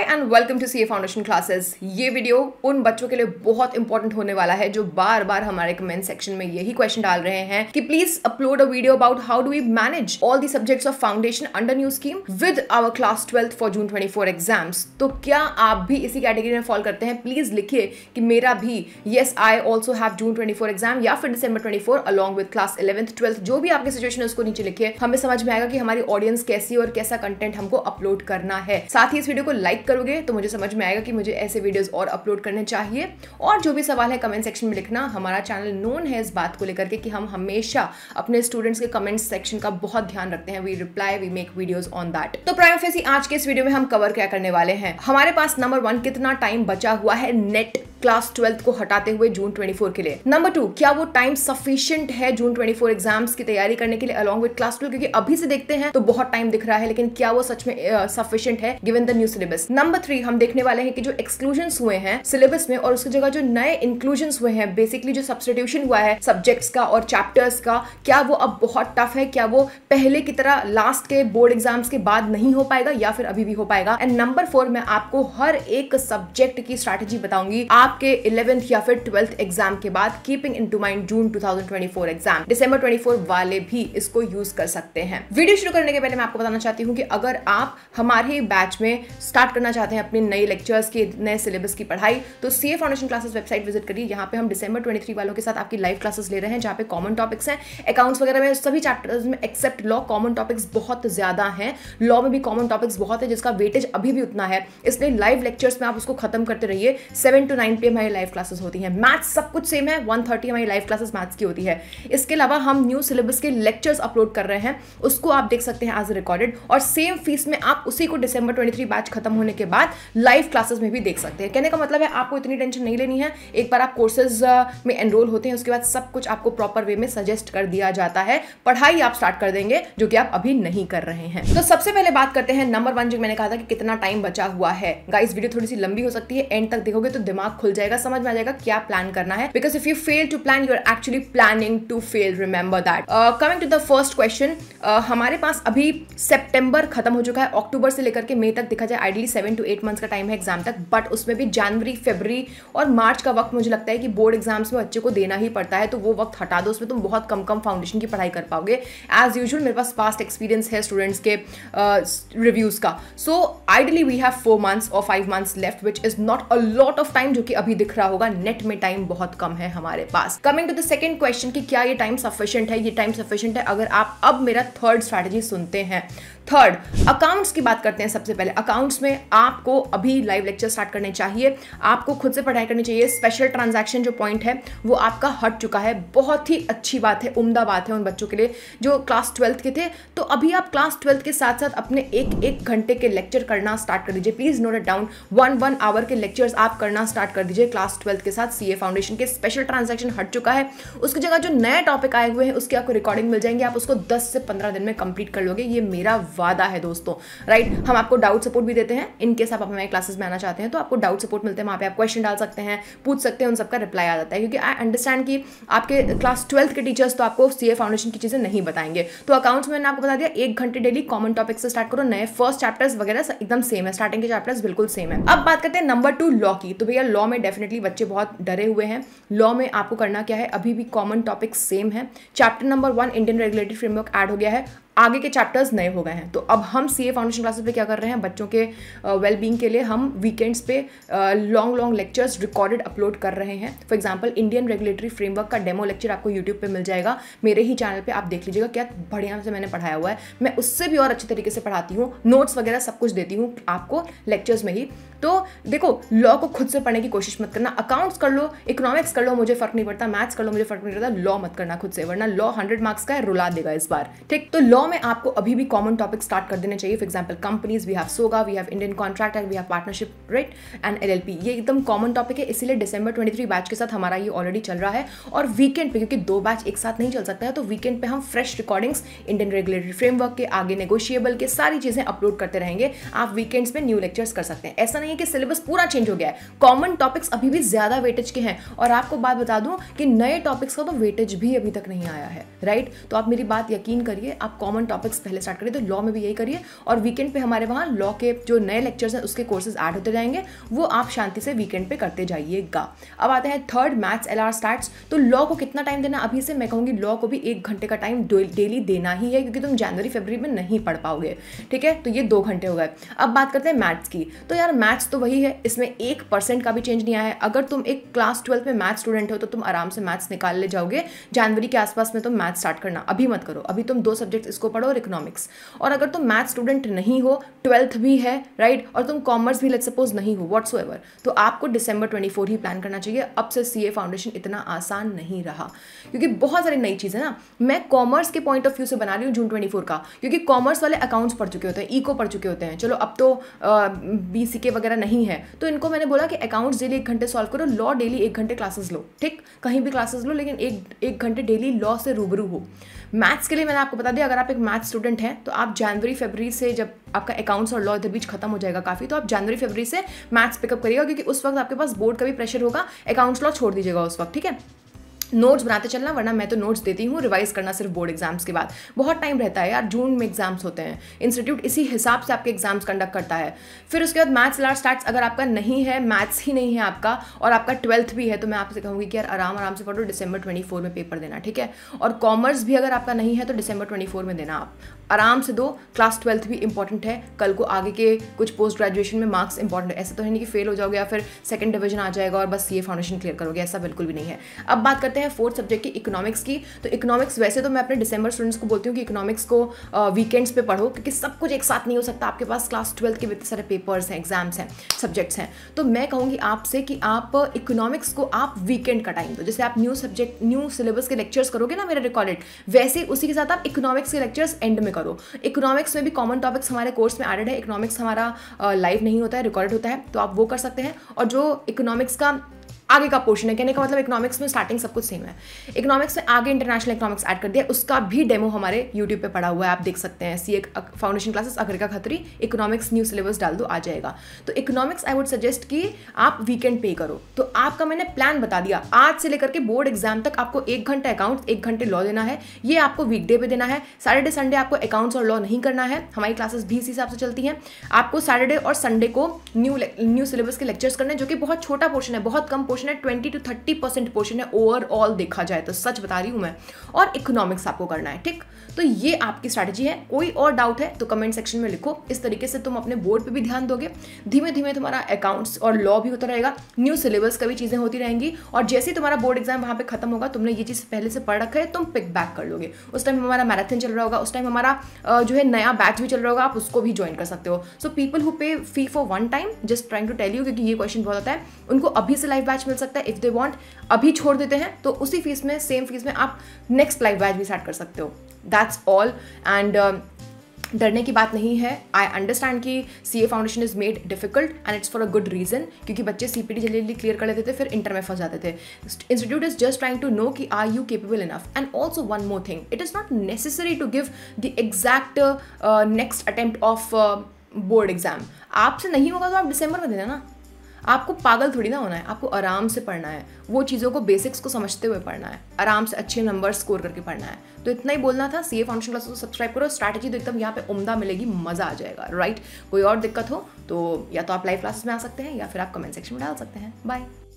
High and welcome to C A foundation classes ये video उन बच्चों के लिए बहुत इंपॉर्टेंट होने वाला है जो बार बार हमारे कमेंट सेक्शन में यही क्वेश्चन डाल रहे हैं कि please upload a video about how do we manage all the subjects of foundation under new scheme with our class twelfth for June twenty four exams तो क्या आप भी इसी कैटेगरी में फॉल करते हैं प्लीज लिखिए कि मेरा भी yes I also have June twenty four exam या फिर December twenty four along with class eleventh twelfth जो भी आपकी सिचुएशन है उसको नीचे लिखिए हमें समझ में आएगा कि हमारी ऑडियंस कैसी और कैसा कंटेंट हमको अपलोड करना है साथ ही इस वीडियो को लाइक करोगे तो मुझे समझ में आएगा कि मुझे ऐसे वीडियोस और अपलोड करने चाहिए और जो भी सवाल है कमेंट सेक्शन में लिखना हमारा चैनल नोन है इस बात को लेकर के कि हम हमेशा अपने स्टूडेंट्स के कमेंट सेक्शन का बहुत ध्यान रखते हैं we reply we make videos on that तो प्राइम आज के इस वीडियो में हम कवर क्या करने वाले हैं हमारे पास नंबर वन कितना टाइम बचा हुआ है नेट क्लास ट्वेल्थ को हटाते हुए जून 24 के लिए नंबर टू क्या वो टाइम सफिशियंट है जून 24 एग्जाम्स की तैयारी करने के लिए अलॉन्ग विद क्लास ट्वेल्व क्योंकि अभी से देखते हैं तो बहुत टाइम दिख रहा है लेकिन क्या वो सच में सफिशियंट है given the new syllabus number number three हम देखने वाले हैं कि जो एक्सक्लूजन हुए हैं सिलेबस में और उसकी जगह जो नए इंक्लूजन हुए हैं बेसिकली जो सब्सटीट्यूशन हुआ है सब्जेक्ट्स का और चैप्टर्स का क्या वो अब बहुत टफ है क्या वो पहले की तरह लास्ट के बोर्ड एग्जाम्स के बाद नहीं हो पाएगा या फिर अभी भी हो पाएगा एंड नंबर फोर मैं आपको हर एक सब्जेक्ट की स्ट्रैटेजी बताऊंगी आपके इलेवेंथ या फिर ट्वेल्थ एग्जाम के बाद keeping into mind June two exam December twenty वाले भी इसको यूज कर सकते हैं वीडियो शुरू करने के पहले मैं आपको बताना चाहती हूँ कि अगर आप हमारे बैच में स्टार्ट करना चाहते हैं अपने नए लेक्चर्स के नए सिलेबस की पढ़ाई तो C foundation classes website visit करिए यहाँ पे हम डिसंबर ट्वेंटी वालों के साथ आपकी लाइव क्लासेस ले रहे हैं जहाँ पे कॉमन टॉपिक्स हैं अकाउंट्स वगैरह में सभी चैप्टर्स में एक्सेप्ट लॉ कॉमन टॉपिक्स बहुत ज़्यादा हैं लॉ में भी कॉमन टॉपिक्स बहुत है जिसका वेटेज अभी भी उतना है इसलिए लाइव लेक्चर्स में आप उसको खत्म करते रहिए सेवन टू नाइन पे हमारी लाइव क्लासेस होती है मैथ्स सब कुछ सेम है वन थर्टी हमारी लाइव क्लासेस मैथ्स की होती है इसके अलावा हम न्यू सिलेबस के लेक्चर्स अपलोड कर रहे हैं उसको आप देख सकते हैं एज रिकॉर्डेड और सेम फीस में आप उसी को डिसंबर ट्वेंटी बैच खत्म होने होने के बाद लाइव क्लासेस में भी देख सकते हैं कहने का मतलब है आपको इतनी टेंशन नहीं लेनी है एक बार आप कोर्सेज में एनरोल होते हैं उसके बाद सब कुछ आपको प्रॉपर वे में सजेस्ट कर दिया जाता है पढ़ाई आप स्टार्ट कर देंगे जो कि आप अभी नहीं कर रहे हैं तो सबसे पहले बात करते हैं नंबर वन जो मैंने कहा था कि कितना टाइम बचा हुआ है गाइस वीडियो थोड़ी सी लंबी हो सकती है एंड तक देखोगे तो दिमाग खुल जाएगा समझ में आ जाएगा क्या प्लान करना है because if you fail to plan you are actually planning to fail remember that coming to the first question हमारे पास अभी सेप्टेम्बर खत्म हो चुका है अक्टूबर से लेकर के मई तक देखा जाए ideally seven to eight months का टाइम है एग्जाम तक बट उसमें भी जनवरी फेबररी और मार्च का वक्त मुझे लगता है कि बोर्ड एग्जाम्स में बच्चे को देना ही पड़ता है तो वो वक्त हटा दो उसमें तुम बहुत कम कम फाउंडेशन की पढ़ाई कर पाओगे एज यूजल मेरे पास पास्ट एक्सपीरियंस है स्टूडेंट्स के रिव्यूज़ uh, का so ideally we have four months और five months left which is not a lot of time जो कि अभी दिख रहा होगा नेट में टाइम बहुत कम है हमारे पास coming to the second question कि क्या ये टाइम सफिशियंट है ये टाइम सफिशियंट है अगर आप अब मेरा थर्ड स्ट्रैटेजी सुनते हैं थर्ड अकाउंट्स की बात करते हैं सबसे पहले अकाउंट्स में आपको अभी लाइव लेक्चर स्टार्ट करने चाहिए आपको खुद से पढ़ाई करनी चाहिए स्पेशल ट्रांजैक्शन जो पॉइंट है वो आपका हट चुका है बहुत ही अच्छी बात है उम्दा बात है उन बच्चों के लिए जो क्लास ट्वेल्थ के थे तो अभी आप क्लास ट्वेल्थ के साथ साथ अपने एक एक घंटे के लेक्चर करना स्टार्ट कर दीजिए please note it down one one hour के लेक्चर्स आप करना स्टार्ट कर दीजिए क्लास ट्वेल्थ के साथ सी फाउंडेशन के स्पेशल ट्रांजेक्शन हट चुका है उसकी जगह जो नए टॉपिक आए हुए हैं उसकी आपको रिकॉर्डिंग मिल जाएंगे आप उसको दस से पंद्रह दिन में कंप्लीट कर लोगे ये मेरा वादा है दोस्तों राइट right? हम आपको डाउट सपोर्ट भी देते हैं इनकेस आप हमारे क्लासेस में आना चाहते हैं तो आपको डाउट सपोर्ट मिलते हैं वहाँ पे आप क्वेश्चन डाल सकते हैं पूछ सकते हैं उन सबका रिप्लाई आ जाता है क्योंकि आई अंडरस्टैंड कि आपके क्लास ट्वेल्थ के टीचर्स तो आपको सी फाउंडेशन की चीज़ें नहीं बताएंगे तो अकाउंट्स मैंने आपको बता दिया एक घंटे डेली कॉमन टॉपिक से स्टार्ट करो नए फर्स्ट चैप्टर्स वगैरह एकदम सेम है स्टार्टिंग के चैप्टर्स बिल्कुल सेम है अब बात करते हैं नंबर टू लॉ की तो भैया लॉ में डेफिनेटली बच्चे बहुत डरे हुए हैं लॉ में आपको करना क्या है अभी भी कॉमन टॉपिक सेम है chapter number one Indian regulatory framework add हो गया है आगे के चैप्टर्स नए हो गए हैं तो अब हम सी ए फाउंडेशन क्लासेस पे क्या कर रहे हैं बच्चों के वेलबींग uh, के लिए हम वीकेंड्स पे long long lectures recorded upload कर रहे हैं for example Indian regulatory framework का डेमो लेक्चर आपको यूट्यूब पे मिल जाएगा मेरे ही चैनल पे आप देख लीजिएगा क्या बढ़िया से मैंने पढ़ाया हुआ है मैं उससे भी और अच्छे तरीके से पढ़ाती हूँ नोट्स वगैरह सब कुछ देती हूँ आपको लेक्चर्स में ही तो देखो लॉ को खुद से पढ़ने की कोशिश मत करना अकाउंट्स कर लो इकोनॉमिक्स कर लो मुझे फर्क नहीं पड़ता मैथ्स कर लो मुझे फर्क नहीं पड़ता लॉ मत करना खुद से वरना लॉ हंड्रेड मार्क्स का है रुला देगा इस बार ठीक तो लॉ लॉ में आपको अभी भी कॉमन टॉपिक स्टार्ट कर देने चाहिए for example companies we have SOGA we have Indian contract and we have partnership rate and L ये एकदम कॉमन टॉपिक है इसलिए डिसंबर ट्वेंटी बैच के साथ हमारा ये ऑलरेडी चल रहा है और वीकेंड पे क्योंकि दो बैच एक साथ नहीं चल सकता है तो वीकेंड पे हम fresh recordings Indian regulatory framework के आगे नेगोशिएबल के सारी चीज़ें अपलोड करते रहेंगे आप वीकेंड्स में न्यू लेक्चर्स कर सकते हैं ऐसा नहीं है कि सिलेबस पूरा चेंज हो गया है कॉमन टॉपिक्स अभी भी ज़्यादा वेटेज के हैं और आपको बात बता दूं कि नए टॉपिक्स का तो वेटेज भी अभी तक नहीं आया है राइट तो आप मेरी बात यकीन करिए आप कॉमन टॉपिक्स पहले स्टार्ट करिए तो लॉ में भी यही करिए और वीकेंड पे हमारे वहाँ लॉ के जो नए लेक्चर्स हैं उसके कोर्सेज ऐड होते जाएंगे वो आप शांति से वीकेंड पे करते जाइएगा अब आते हैं third maths L R start तो लॉ को कितना टाइम देना अभी से मैं कहूँगी लॉ को भी एक घंटे का टाइम डेली देना ही है क्योंकि तुम जनवरी फेबररी में नहीं पढ़ पाओगे ठीक है तो ये दो घंटे हो गए अब बात करते हैं मैथ्स की तो यार मैथ्स तो वही है इसमें एक परसेंट का भी चेंज नहीं आया है अगर तुम एक क्लास ट्वेल्थ में मैथ्स स्टूडेंट हो तो तुम आराम से मैथ्स निकाल ले जाओगे जनवरी के आसपास में तुम मैथ्स स्टार्ट करना अभी मत करो अभी तुम दो सब्जेक्ट्स इसको पढ़ो और इकोनॉमिक्स और अगर तुम मैथ स्टूडेंट नहीं हो ट्वेल्थ भी है राइट और तुम कॉमर्स भी लेट सपोज नहीं हो वॉट्स तो आपको डिसंबर ट्वेंटी ही प्लान करना चाहिए अब से सी फाउंडेशन इतना आसान नहीं रहा क्योंकि बहुत सारी नई चीज़ें ना मैं कॉमर्स के पॉइंट ऑफ व्यू से बना रही हूँ जून ट्वेंटी का क्योंकि कॉमर्स वाले अकाउंट्स पढ़ चुके होते हैं ई पढ़ चुके होते हैं चलो अब तो बी सी के वगैरह नहीं है तो इनको मैंने बोला कि अकाउंट्स डेली एक घंटे सॉल्व करो लॉ डेली एक घंटे क्लासेस लो ठीक कहीं भी क्लासेस लो लेकिन एक एक घंटे डेली लॉ से रूबरू हो मैथ्स के लिए मैंने आपको बता दिया अगर आप आप एक मैथ स्टूडेंट हैं तो आप जनवरी फेबरी से जब आपका अकाउंट्स और लॉ इधर बीच खत्म हो जाएगा काफ़ी तो आप जनवरी फेबरी से मैथ्स पिकअप करिएगा क्योंकि उस वक्त आपके पास बोर्ड का भी प्रेशर होगा अकाउंट्स लॉ छोड़ दीजिएगा उस वक्त ठीक है नोट्स बनाते चलना वरना मैं तो नोट्स देती हूँ रिवाइज करना सिर्फ बोर्ड एग्जाम्स के बाद बहुत टाइम रहता है यार जून में एग्जाम्स होते हैं इंस्टीट्यूट इसी हिसाब से आपके एग्जाम्स कंडक्ट करता है फिर उसके बाद मैथ्स लार्ज स्टार्ट अगर आपका नहीं है मैथ्स ही नहीं है आपका और आपका ट्वेल्थ भी है तो मैं आपसे कहूँगी कि यार आराम आराम से पढ़ो डिसंबर ट्वेंटी में पेपर देना ठीक है और कॉमर्स भी अगर आपका नहीं है तो डिसंबर ट्वेंटी में देना आप आराम से दो क्लास ट्वेल्थ भी इंपॉर्टेंट है कल को आगे के कुछ पोस्ट ग्रेजुएशन में मार्क्स इंपॉर्टेंट है ऐसा तो है नहीं कि फेल हो जाओगे या फिर सेकंड डिवीजन आ जाएगा और बस ए फाउंडेशन क्लियर करोगे ऐसा बिल्कुल भी नहीं है अब बात करते हैं करते हैं फोर्थ सब्जेक्ट की इकोनॉमिक्स की तो इकोनॉमिक्स वैसे तो मैं अपने डिसंबर स्टूडेंट्स को बोलती हूँ कि इकोनॉमिक्स को वीकेंड्स पे पढ़ो क्योंकि सब कुछ एक साथ नहीं हो सकता आपके पास क्लास ट्वेल्थ के इतने सारे पेपर्स हैं एग्जाम्स हैं सब्जेक्ट्स हैं तो मैं कहूँगी आपसे कि आप इकोनॉमिक्स को आप वीकेंड का टाइम दो जैसे आप न्यू सब्जेक्ट न्यू सिलेबस के लेक्चर्स करोगे ना मेरे रिकॉर्डेड वैसे उसी के साथ आप इकोनॉमिक्स के लेक्चर्स एंड में करो इकोनॉमिक्स में भी कॉमन टॉपिक्स हमारे कोर्स में एडेड है इकोनॉमिक्स हमारा लाइव नहीं होता है रिकॉर्ड होता है तो आप वो कर सकते हैं और जो इकोनॉमिक्स का आगे का पोर्शन है कहने का मतलब इकोनॉमिक्स में स्टार्टिंग सब कुछ सेम है इकोनॉमिक्स में आगे इंटरनेशनल इकोनॉमिक्स ऐड कर दिया उसका भी डेमो हमारे यूट्यूब पे पड़ा हुआ है आप देख सकते हैं सी फाउंडेशन क्लासेस का खतरी इकोनॉमिक्स न्यू सिलेबस डाल दो आ जाएगा तो इकोनॉमिक्स आई वुड सजेस्ट कि आप वीकेंड पे करो तो आपका मैंने प्लान बता दिया आज से लेकर के बोर्ड एग्जाम तक आपको एक घंटा अकाउंट एक घंटे लॉ देना है ये आपको वीकडे पे देना है सैटरडे संडे आपको अकाउंट्स और लॉ नहीं करना है हमारी क्लासेस भी इसी हिसाब से चलती हैं आपको सैटरडे और संडे को न्यू न्यू सिलेबस के लेक्चर्स करने जो कि बहुत छोटा पोर्शन है बहुत कम पोर्शन पोर्शन है twenty two thirty percent portion है ओवरऑल देखा जाए तो सच बता रही हूँ मैं और इकोनॉमिक्स आपको करना है ठीक तो ये आपकी स्ट्रैटेजी है कोई और डाउट है तो कमेंट सेक्शन में लिखो इस तरीके से तुम अपने बोर्ड पर भी ध्यान दोगे धीमे धीमे तुम्हारा अकाउंट्स और लॉ भी होता रहेगा न्यू सिलेबस का भी चीज़ें होती रहेंगी और जैसे ही तुम्हारा बोर्ड एग्जाम वहाँ पर खत्म होगा तुमने ये चीज़ पहले से पढ़ रखा है तुम पिक बैक कर लोगे उस टाइम हमारा मैराथन चल रहा होगा उस टाइम हमारा जो है नया बैच भी चल रहा होगा आप उसको भी ज्वाइन कर सकते हो सो people who pay fee for one time just trying to tell you क्योंकि ये क्वेश्चन बहुत आता है उनको अभी से लाइव बैच मिल सकता है इफ़ दे वॉन्ट अभी छोड़ देते हैं तो उसी फीस में सेम फीस में आप नेक्स्ट लाइव बैच भी स्टार्ट कर सकते हो दैट्स ऑल एंड डरने की बात नहीं है आई अंडरस्टैंड कि C A foundation is made difficult and it's for a good reason क्योंकि बच्चे सी पी डी जल्दी जल्दी क्लियर कर लेते थे फिर इंटर में फंस जाते थे institute is just trying to know कि are you capable enough and also one more thing it is not necessary to give the exact next attempt of board exam आपसे नहीं होगा तो आप डिसंबर में देना ना आपको पागल थोड़ी ना होना है आपको आराम से पढ़ना है वो चीज़ों को बेसिक्स को समझते हुए पढ़ना है आराम से अच्छे नंबर स्कोर करके पढ़ना है तो इतना ही बोलना था सी ए फाउंडेशन क्लास को सब्सक्राइब करो स्ट्रैटेजी तो एकदम यहाँ पे उम्दा मिलेगी मज़ा आ जाएगा राइट कोई और दिक्कत हो तो या तो आप लाइव क्लासेस में आ सकते हैं या फिर आप कमेंट सेक्शन में डाल सकते हैं बाय